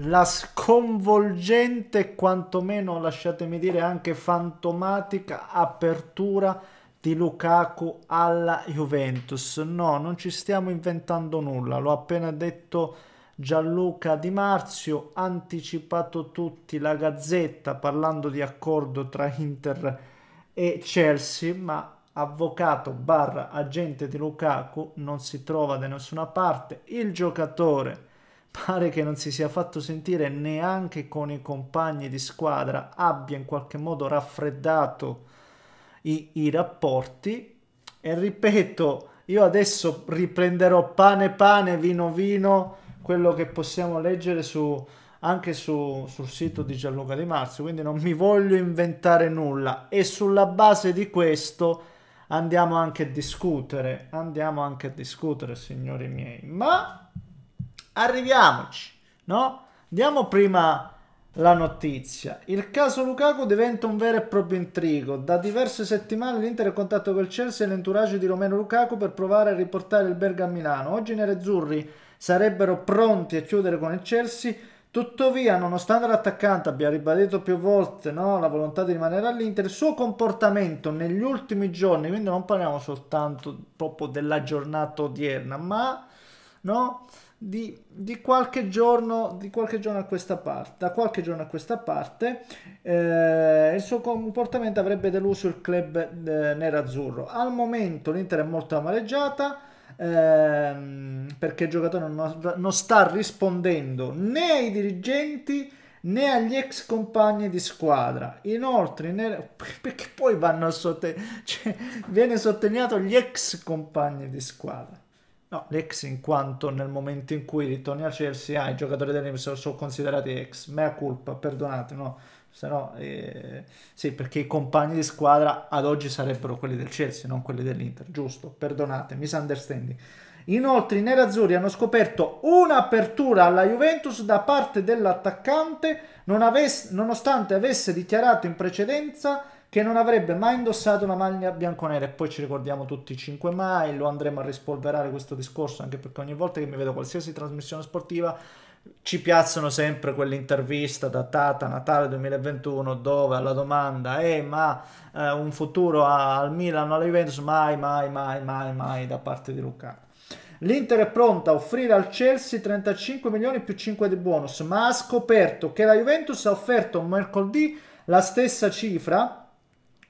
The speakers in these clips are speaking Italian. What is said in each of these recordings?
la sconvolgente, quantomeno lasciatemi dire anche fantomatica apertura di Lukaku alla Juventus. No, non ci stiamo inventando nulla, l'ho appena detto Gianluca Di Marzio, anticipato tutti la Gazzetta parlando di accordo tra Inter e Chelsea, ma avvocato barra agente di Lukaku non si trova da nessuna parte. Il giocatore pare che non si sia fatto sentire neanche con i compagni di squadra, abbia in qualche modo raffreddato i, i rapporti. E ripeto, io adesso riprenderò pane pane, vino vino, quello che possiamo leggere su, anche su, sul sito di Gianluca Di Marzio, quindi non mi voglio inventare nulla. E sulla base di questo andiamo anche a discutere, andiamo anche a discutere, signori miei. Ma arriviamoci, no? Diamo prima la notizia. Il caso Lukaku diventa un vero e proprio intrigo. Da diverse settimane l'Inter è in contatto col Chelsea e l'entourage di Romeno Lukaku per provare a riportare il Berga a Milano. Oggi i nerazzurri sarebbero pronti a chiudere con il Chelsea. Tuttavia, nonostante l'attaccante abbia ribadito più volte no, la volontà di rimanere all'Inter, il suo comportamento negli ultimi giorni, quindi non parliamo soltanto proprio della giornata odierna, ma no, di, di, qualche giorno, di qualche giorno a questa parte, da qualche giorno a questa parte, eh, il suo comportamento avrebbe deluso il club eh, nerazzurro. Al momento l'Inter è molto amareggiata ehm, perché il giocatore non, non sta rispondendo né ai dirigenti né agli ex compagni di squadra. Inoltre, ne... perché poi vanno a cioè, viene sottolineato gli ex compagni di squadra. No, l'ex in quanto nel momento in cui ritorni a Chelsea ah, i giocatori dell'Emerson sono considerati ex, mea culpa, perdonate, no? Se no, eh, sì, perché i compagni di squadra ad oggi sarebbero quelli del Chelsea, non quelli dell'Inter, giusto? Perdonate, misunderstanding. Inoltre i nerazzurri hanno scoperto un'apertura alla Juventus da parte dell'attaccante non avesse, nonostante avesse dichiarato in precedenza che non avrebbe mai indossato una maglia bianconera e poi ci ricordiamo tutti i 5 mai, lo andremo a rispolverare questo discorso anche perché ogni volta che mi vedo qualsiasi trasmissione sportiva ci piazzano sempre quell'intervista datata Natale 2021 dove alla domanda eh, ma eh, un futuro al Milan o alla Juventus mai mai mai mai mai da parte di Luca. L'Inter è pronta a offrire al Chelsea 35 milioni più 5 di bonus ma ha scoperto che la Juventus ha offerto mercoledì la stessa cifra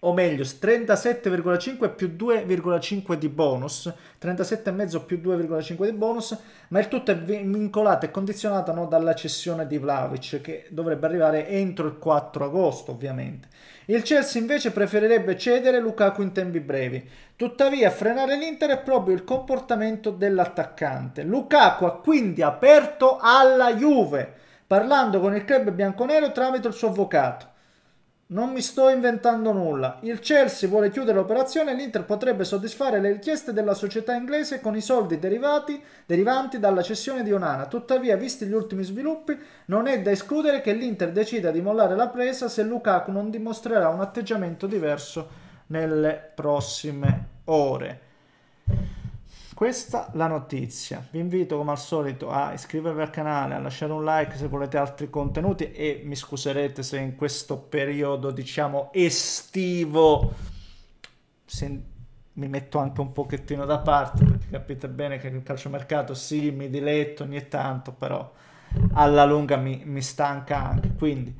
o meglio 37,5 più 2,5 di bonus, 37,5 più 2,5 di bonus, ma il tutto è vincolato e condizionato no, dalla cessione di Vlaovic che dovrebbe arrivare entro il 4 agosto ovviamente. Il Chelsea invece preferirebbe cedere Lukaku in tempi brevi, tuttavia frenare l'Inter è proprio il comportamento dell'attaccante. Lukaku ha quindi aperto alla Juve, parlando con il club bianconero tramite il suo avvocato. Non mi sto inventando nulla. Il Chelsea vuole chiudere l'operazione e l'Inter potrebbe soddisfare le richieste della società inglese con i soldi derivati, derivanti dalla cessione di Onana. Tuttavia, visti gli ultimi sviluppi, non è da escludere che l'Inter decida di mollare la presa se Lukaku non dimostrerà un atteggiamento diverso nelle prossime ore questa la notizia. Vi invito come al solito a iscrivervi al canale, a lasciare un like se volete altri contenuti e mi scuserete se in questo periodo diciamo estivo mi metto anche un pochettino da parte perché capite bene che il calciomercato sì, mi diletto ogni tanto, però alla lunga mi, mi stanca anche. Quindi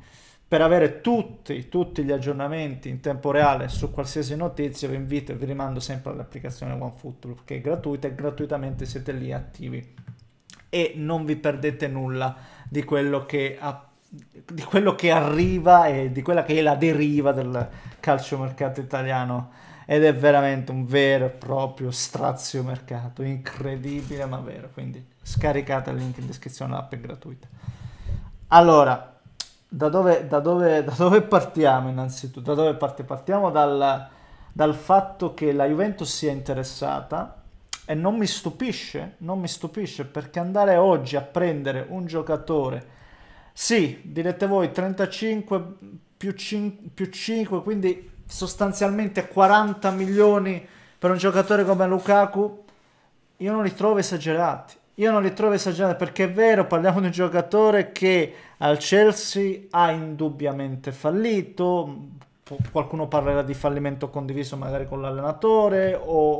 per avere tutti, tutti gli aggiornamenti in tempo reale su qualsiasi notizia vi invito e vi rimando sempre all'applicazione OneFootball che è gratuita e gratuitamente siete lì attivi e non vi perdete nulla di quello che ha di quello che arriva e di quella che è la deriva del calciomercato italiano ed è veramente un vero e proprio strazio mercato incredibile ma vero quindi scaricate il link in descrizione l'app è gratuita allora da dove, da, dove, da dove, partiamo innanzitutto? Da dove parte? Partiamo dal, dal, fatto che la Juventus sia interessata e non mi stupisce, non mi stupisce perché andare oggi a prendere un giocatore, sì, direte voi 35 più 5, più 5 quindi sostanzialmente 40 milioni per un giocatore come Lukaku, io non li trovo esagerati io non li trovo esagerati perché è vero, parliamo di un giocatore che al Chelsea ha indubbiamente fallito, qualcuno parlerà di fallimento condiviso magari con l'allenatore o,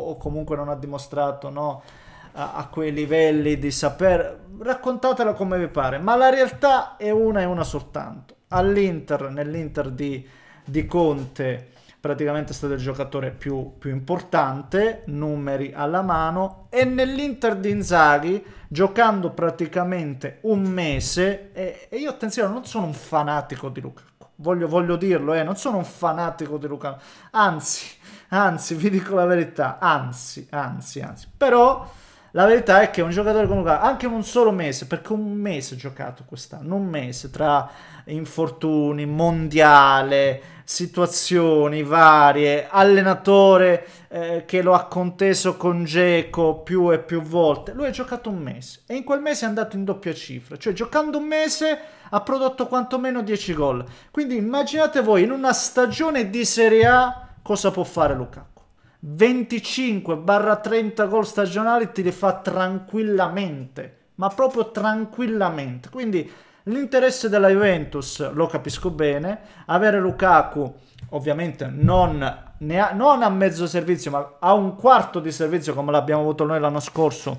o, comunque non ha dimostrato no, a, a, quei livelli di saper, raccontatelo come vi pare, ma la realtà è una e una soltanto. All'Inter, nell'Inter di, di Conte, praticamente è stato il giocatore più, più importante, numeri alla mano, e nell'Inter di Inzaghi, giocando praticamente un mese, e, e io attenzione, non sono un fanatico di Lukaku, voglio, voglio dirlo, eh, non sono un fanatico di Lukaku, anzi, anzi, vi dico la verità, anzi, anzi, anzi, però la verità è che un giocatore come Lukaku, anche un solo mese, perché un mese ha giocato quest'anno, un mese tra infortuni, mondiale, situazioni varie, allenatore eh, che lo ha conteso con Geco più e più volte, lui ha giocato un mese e in quel mese è andato in doppia cifra, cioè giocando un mese ha prodotto quantomeno 10 gol. Quindi immaginate voi in una stagione di Serie A cosa può fare Lukaku. 25-30 gol stagionali ti li fa tranquillamente, ma proprio tranquillamente. Quindi l'interesse della Juventus lo capisco bene, avere Lukaku ovviamente non, ha, non a mezzo servizio, ma a un quarto di servizio come l'abbiamo avuto noi l'anno scorso,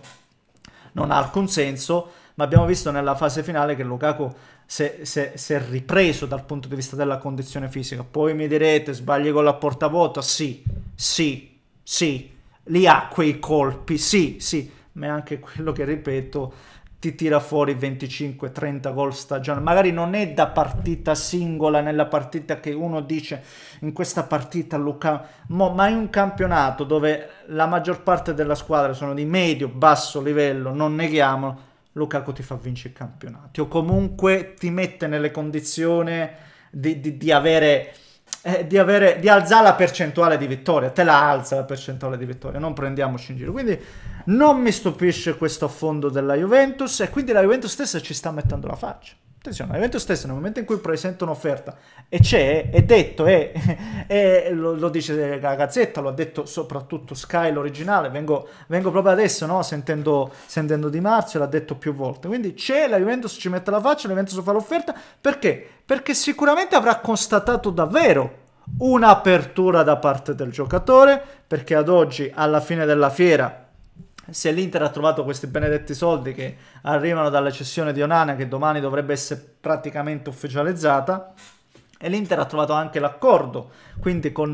non ha alcun senso, ma abbiamo visto nella fase finale che Lukaku se, se, se ripreso dal punto di vista della condizione fisica. Poi mi direte, sbagli con la porta vuota? Sì, sì, sì, li ha quei colpi, sì, sì, ma è anche quello che ripeto ti tira fuori 25-30 gol stagione. Magari non è da partita singola, nella partita che uno dice in questa partita Luca, mo, ma è un campionato dove la maggior parte della squadra sono di medio-basso livello, non neghiamolo, Lukaku ti fa vincere i campionati o comunque ti mette nelle condizioni di, di, di, avere, eh, di, avere... di alzare la percentuale di vittoria, te la alza la percentuale di vittoria, non prendiamoci in giro. Quindi non mi stupisce questo affondo della Juventus e quindi la Juventus stessa ci sta mettendo la faccia attenzione, all'evento stesso, nel momento in cui presenta un'offerta e c'è, è detto, è, è lo, lo, dice la gazzetta, lo ha detto soprattutto Sky, l'originale, vengo, vengo proprio adesso, no? sentendo, sentendo Di Marzio, l'ha detto più volte. Quindi c'è, la Juventus ci mette la faccia, la Juventus fa l'offerta, perché? Perché sicuramente avrà constatato davvero un'apertura da parte del giocatore, perché ad oggi, alla fine della fiera, se l'Inter ha trovato questi benedetti soldi che arrivano dalla cessione di Onana che domani dovrebbe essere praticamente ufficializzata e l'Inter ha trovato anche l'accordo quindi con,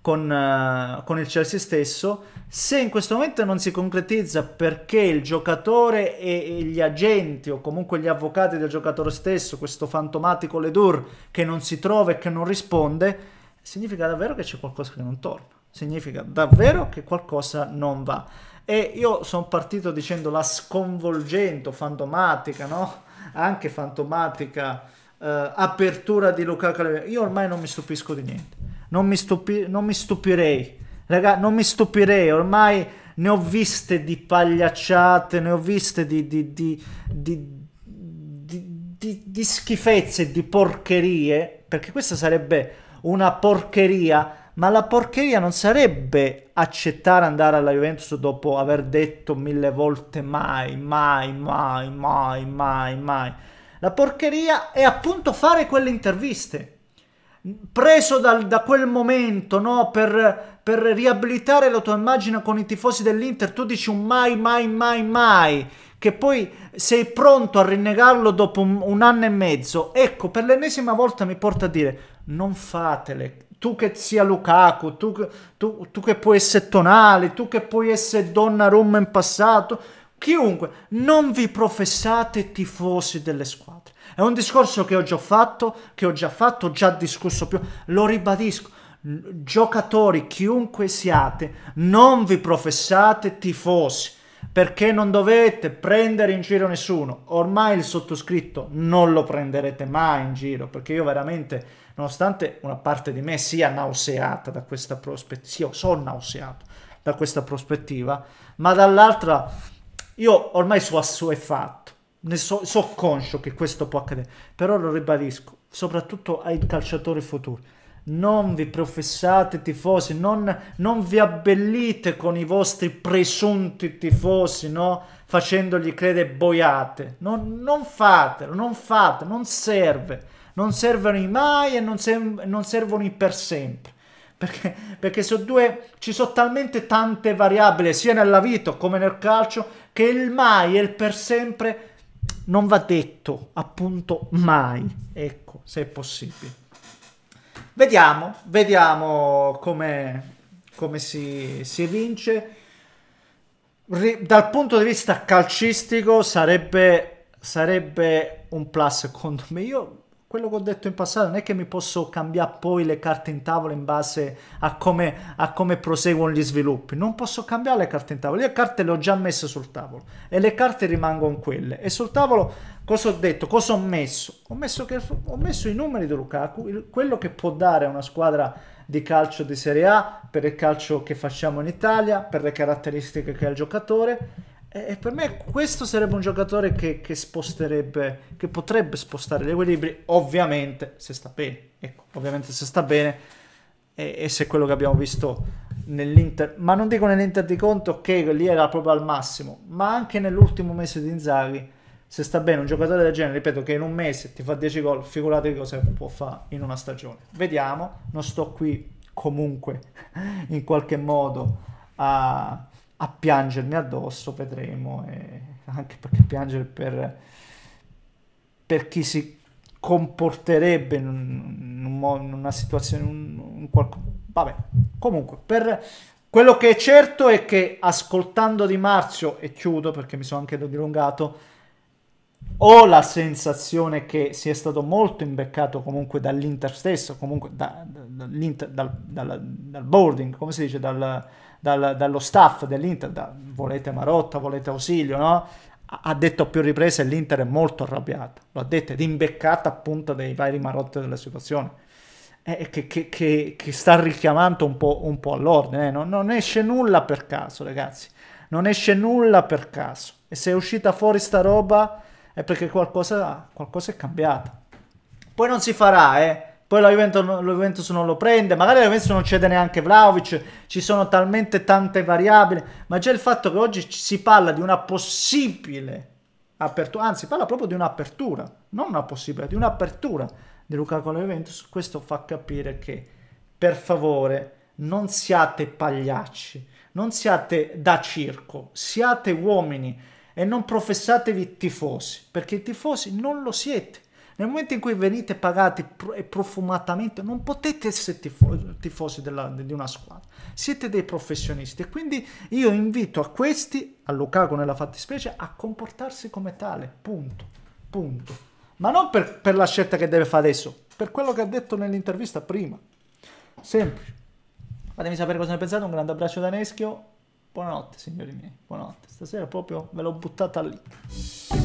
con, uh, con, il Chelsea stesso se in questo momento non si concretizza perché il giocatore e, e gli agenti o comunque gli avvocati del giocatore stesso questo fantomatico Ledur che non si trova e che non risponde significa davvero che c'è qualcosa che non torna significa davvero che qualcosa non va e io sono partito dicendo la sconvolgente, fantomatica, no? Anche fantomatica eh, apertura di Luca Calabria. Io ormai non mi stupisco di niente. Non mi, stupi- non mi stupirei. Raga, non mi stupirei. Ormai ne ho viste di pagliacciate, ne ho viste di, di, di, di di, di schifezze, di porcherie, perché questa sarebbe una porcheria ma la porcheria non sarebbe accettare andare alla Juventus dopo aver detto mille volte mai, mai, mai, mai, mai, mai. La porcheria è appunto fare quelle interviste, preso dal, da quel momento, no? Per, per riabilitare la tua immagine con i tifosi dell'Inter, tu dici un mai, mai, mai, mai, che poi sei pronto a rinnegarlo dopo un, un anno e mezzo. Ecco, per l'ennesima volta mi porta a dire, non fatele, tu che sia Lukaku, tu, tu, tu che puoi essere Tonali, tu che puoi essere Donnarumma in passato, chiunque, non vi professate tifosi delle squadre. È un discorso che ho già fatto, che ho già fatto, ho già discusso più, lo ribadisco. Giocatori, chiunque siate, non vi professate tifosi perché non dovete prendere in giro nessuno. Ormai il sottoscritto non lo prenderete mai in giro perché io veramente nonostante una parte di me sia nauseata da questa prospettiva, io sono nauseato da questa prospettiva, ma dall'altra io ormai so assuefatto, ne so, so conscio che questo può accadere, però lo ribadisco, soprattutto ai calciatori futuri non vi professate tifosi, non, non vi abbellite con i vostri presunti tifosi, no? Facendogli credere boiate. Non, non fatelo, non fate, non serve. Non servono i mai e non, serv non servono i per sempre. Perché, perché so due, ci sono talmente tante variabili, sia nella vita come nel calcio, che il mai e il per sempre non va detto appunto mai, ecco, se è possibile. Vediamo, vediamo come, come si, si vince. Ri, dal punto di vista calcistico sarebbe, sarebbe un plus secondo me. Io quello che ho detto in passato non è che mi posso cambiare poi le carte in tavola in base a come, a come proseguono gli sviluppi. Non posso cambiare le carte in tavola. le carte le ho già messe sul tavolo e le carte rimangono quelle. E sul tavolo cosa ho detto? Cosa ho messo? Ho messo, che, ho messo i numeri di Lukaku, quello che può dare a una squadra di calcio di Serie A, per il calcio che facciamo in Italia, per le caratteristiche che ha il giocatore e per me questo sarebbe un giocatore che, che, sposterebbe, che potrebbe spostare gli equilibri, ovviamente se sta bene. Ecco, ovviamente se sta bene e, e se quello che abbiamo visto nell'Inter, ma non dico nell'Inter di Conto che lì era proprio al massimo, ma anche nell'ultimo mese di Inzaghi, se sta bene un giocatore del genere, ripeto che in un mese ti fa 10 gol, figuratevi cosa può fare in una stagione. Vediamo, non sto qui comunque in qualche modo a a piangermi addosso, vedremo, anche perché piangere per, per chi si comporterebbe in, un, in una situazione, un, un qualcosa. Vabbè, comunque, per quello che è certo è che ascoltando Di Marzio, e chiudo perché mi sono anche dilungato, ho la sensazione che sia stato molto imbeccato comunque dall'Inter stesso, comunque da, da, dal, dal, dal, boarding, come si dice, dal, dallo staff dell'Inter, volete Marotta, volete Ausilio, no? Ha detto a più riprese l'Inter è molto arrabbiata, lo ha detto, ed imbeccata appunto dei vari Marotta della situazione. che, che, che, che, sta richiamando un po', un po all'ordine, eh. non, non esce nulla per caso, ragazzi. Non esce nulla per caso. E se è uscita fuori sta roba, è perché qualcosa, qualcosa è cambiato. Poi non si farà, eh. Poi la Juventus, la Juventus, non lo prende, magari la Juventus non cede neanche Vlaovic, ci sono talmente tante variabili, ma già il fatto che oggi si parla di una possibile apertura, anzi parla proprio di un'apertura, non una possibile, di un'apertura di Luca con la Juventus, questo fa capire che per favore non siate pagliacci, non siate da circo, siate uomini, e non professatevi tifosi, perché i tifosi non lo siete. Nel momento in cui venite pagati profumatamente, non potete essere tifosi della, di una squadra, siete dei professionisti. E quindi io invito a questi, a Lukaku nella fattispecie, a comportarsi come tale, punto, punto. Ma non per, per la scelta che deve fare adesso, per quello che ha detto nell'intervista prima. Semplice. Fatemi sapere cosa ne pensate, un grande abbraccio da Neschio Buonanotte signori miei, buonanotte. Stasera proprio me l'ho buttata lì.